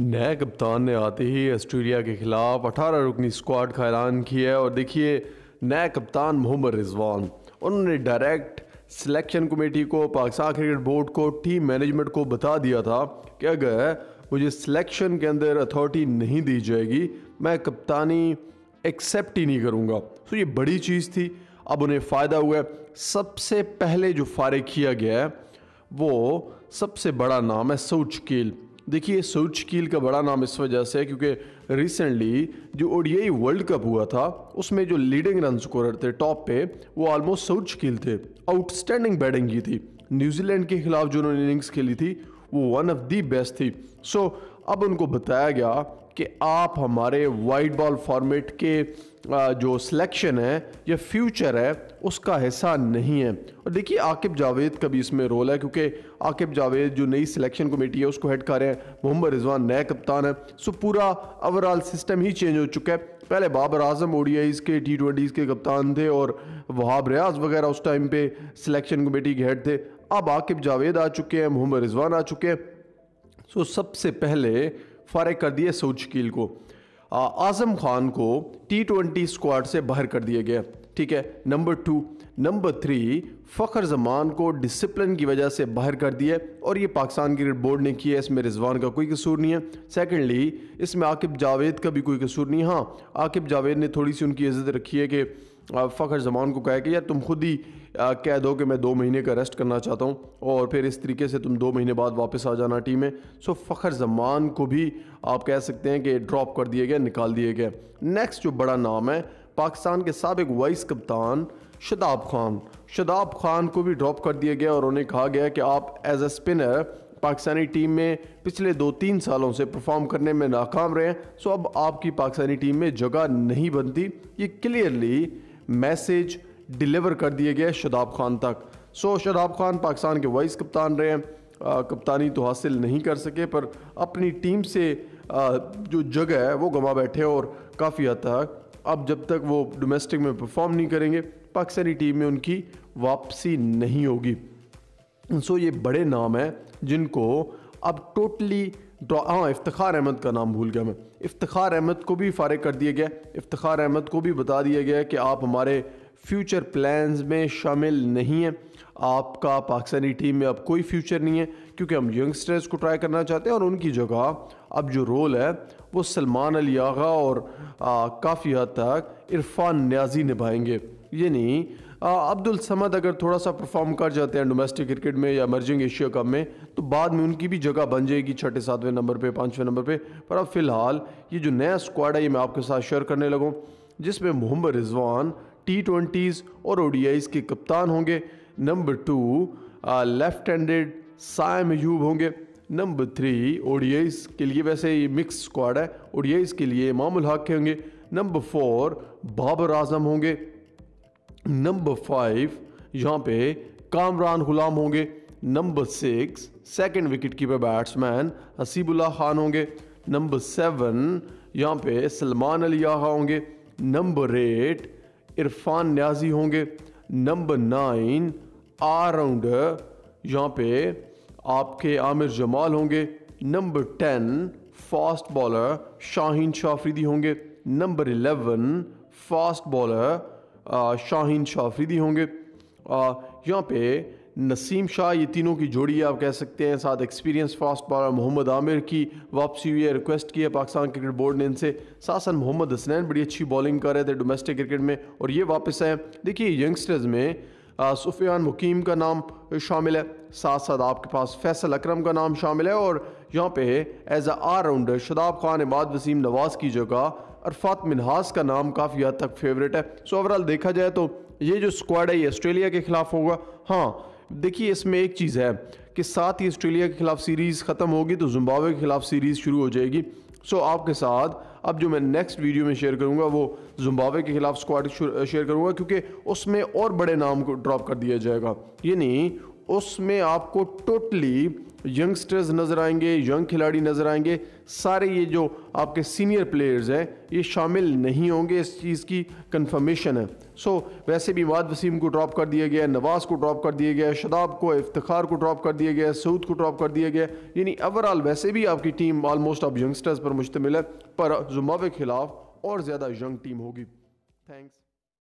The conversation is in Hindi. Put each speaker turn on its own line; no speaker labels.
नए कप्तान ने आते ही ऑस्ट्रेलिया के खिलाफ अठारह रुकनी स्क्वाड का ऐलान किया है और देखिए नए कप्तान मोहम्मद रिजवान उन्होंने डायरेक्ट सिलेक्शन कमेटी को पाकिस्तान क्रिकेट बोर्ड को टीम मैनेजमेंट को बता दिया था कि अगर मुझे सिलेक्शन के अंदर अथॉरिटी नहीं दी जाएगी मैं कप्तानी एक्सेप्ट ही नहीं करूँगा तो ये बड़ी चीज़ थी अब उन्हें फ़ायदा हुआ सबसे पहले जो फारिग किया गया है वो सबसे बड़ा नाम है सऊच केल देखिए सूर्य कील का बड़ा नाम इस वजह से है क्योंकि रिसेंटली जो ओडीआई वर्ल्ड कप हुआ था उसमें जो लीडिंग रन स्कोरर थे टॉप पे वो ऑलमोस्ट सूर्य कील थे आउटस्टैंडिंग बैटिंग की थी न्यूजीलैंड के खिलाफ जो उन्होंने इनिंग्स खेली थी वो वन ऑफ दी बेस्ट थी सो so, अब उनको बताया गया कि आप हमारे वाइट बॉल फॉर्मेट के जो सिलेक्शन है या फ्यूचर है उसका हिस्सा नहीं है और देखिए आकिब जावेद का भी इसमें रोल है क्योंकि आकिब जावेद जो नई सिलेक्शन कमेटी है उसको हेड कर रहे हैं मोहम्मद रिजवान नए कप्तान है सो पूरा ओवरऑल सिस्टम ही चेंज हो चुका है पहले बाबर आजम ओडियाईज के टी ट्वेंटीज़ के कप्तान थे और वहाब रियाज वगैरह उस टाइम पर सिलेक्शन कमेटी के हेड थे अब आकिब जावेद आ चुके हैं मोहम्मद रिजवान आ चुके हैं सो सबसे पहले फारग कर दिया शकील को आज़म खान को टी ट्वेंटी स्क्वाड से बाहर कर दिया गया ठीक है number two number three Fakhar Zaman को डिसिप्लिन की वजह से बाहर कर दिया और ये पाकिस्तान क्रिकेट बोर्ड ने किया इसमें रिजवान का कोई कसूर नहीं है सेकेंडली इसमें आकिब जावेद का भी कोई कसूर नहीं हाँ आकिब जावेद ने थोड़ी सी उनकी इज्जत रखी है कि फ़खर जमान को कहा कि यार तुम खुद ही कह दो कि मैं दो महीने का रेस्ट करना चाहता हूँ और फिर इस तरीके से तुम दो महीने बाद वापस आ जाना टीम में सो फ़खर जमान को भी आप कह सकते हैं कि ड्रॉप कर दिए गए निकाल दिए गए नेक्स्ट जो बड़ा नाम है पाकिस्तान के सबक वाइस कप्तान शदाब खान शदाब खान को भी ड्रॉप कर दिया गया और उन्हें कहा गया कि आप as a spinner Pakistani team में पिछले दो तीन सालों से परफॉर्म करने में नाकाम रहे हैं सो अब आपकी पाकिस्तानी टीम में जगह नहीं बनती ये क्लियरली मैसेज डिलीवर कर दिए गए शदाब खान तक सो शदाब खान पाकिस्तान के वाइस कप्तान रहे हैं आ, कप्तानी तो हासिल नहीं कर सके पर अपनी टीम से आ, जो जगह है वो गंवा बैठे और काफ़ी हद तक अब जब तक वो डोमेस्टिक में परफॉर्म नहीं करेंगे पाकिस्तानी टीम में उनकी वापसी नहीं होगी सो ये बड़े नाम हैं जिनको अब टोटली ड्रा हाँ इफ्तार अहमद का नाम भूल गया मैं इफ्तार अहमद को भी फारग कर दिया गया इफ्तार अहमद को भी बता दिया गया कि आप हमारे फ्यूचर प्लान्स में शामिल नहीं हैं आपका पाकिस्तानी टीम में अब कोई फ्यूचर नहीं है क्योंकि हम यंगस्टर्स को ट्राई करना चाहते हैं और उनकी जगह अब जो रोल है वो सलमान अली आगा और काफ़ी हद तक इरफान न्याजी निभाएंगे यानी अब्दुल समद अगर थोड़ा सा परफॉर्म कर जाते हैं डोमेस्टिक क्रिकेट में या एमर्जिंग एशिया कप में तो बाद में उनकी भी जगह बन जाएगी छठे सातवें नंबर पे पाँचवें नंबर पे पर अब फ़िलहाल ये जो नया स्क्वाड है ये मैं आपके साथ शेयर करने लगूँ जिसमें मोहम्मद रिजवान टी ट्वेंटीज़ और ओडीआईज़ के कप्तान होंगे number two left handed Saim Ayub होंगे नंबर थ्री ओडीआईस के लिए वैसे ये मिक्स स्क्वाड है ओडीआईस के लिए इमाम हक के होंगे नंबर फोर बाबर आजम होंगे नंबर फाइव यहाँ पे कामरान गुलाम होंगे number six second wicket keeper batsman Haseebullah Khan होंगे नंबर सेवन यहाँ पे सलमान अली होंगे नंबर एट इरफान न्याजी होंगे नंबर नाइन आलराउंडर यहाँ पे आपके आमिर जमाल होंगे number ten fast bowler Shaheen Shah Afridi होंगे number eleven fast bowler Shaheen Shah होंगे यहाँ पे नसीम शाह ये तीनों की जोड़ी आप कह सकते हैं साथ experience fast bowler Mohammad Amir की वापसी हुई है रिक्वेस्ट की है पाकिस्तान क्रिकेट बोर्ड ने इनसे सासन मोहम्मद हसनैन बड़ी अच्छी बॉलिंग कर रहे थे डोमेस्टिक क्रिकेट में और ये वापस आए देखिए यंगस्टर्स में सुफियान मुकीम का नाम शामिल है साथ साथ आपके पास फैसल अक्रम का नाम शामिल है और यहाँ पे as a all rounder Shadab Khan Imad Wasim Nawaz की जगह अरफात मिनहास का नाम काफ़ी हद तक फेवरेट है सो ओवरऑल देखा जाए तो ये जो स्क्वाड है ये ऑस्ट्रेलिया के खिलाफ होगा हाँ देखिए इसमें एक चीज़ है कि साथ ही ऑस्ट्रेलिया के खिलाफ सीरीज़ ख़त्म होगी तो जुम्बावे के खिलाफ सीरीज़ शुरू हो जाएगी सो आपके साथ अब जो मैं नेक्स्ट वीडियो में शेयर करूँगा वो जुम्बावे के खिलाफ स्क्वाड शेयर करूँगा क्योंकि उसमें और बड़े नाम को ड्रॉप कर दिया जाएगा यानी उसमें आपको टोटली यंगस्टर्स नज़र आएंगे यंग खिलाड़ी नज़र आएंगे सारे ये जो आपके सीनियर प्लेयर्स हैं ये शामिल नहीं होंगे इस चीज़ की कंफर्मेशन है सो so, वैसे भी माद वसीम को ड्रॉप कर दिया गया नवाज़ को ड्रॉप कर दिया गया शदाब को इफ्तार को ड्रॉप कर दिया गया सऊद को ड्रॉप कर दिया गया यानी ओवरऑल वैसे भी आपकी टीम ऑलमोस्ट आप यंगस्टर्स पर मुश्तमिल है पर जुम्मे ख़िलाफ़ और ज़्यादा यंग टीम होगी थैंक्स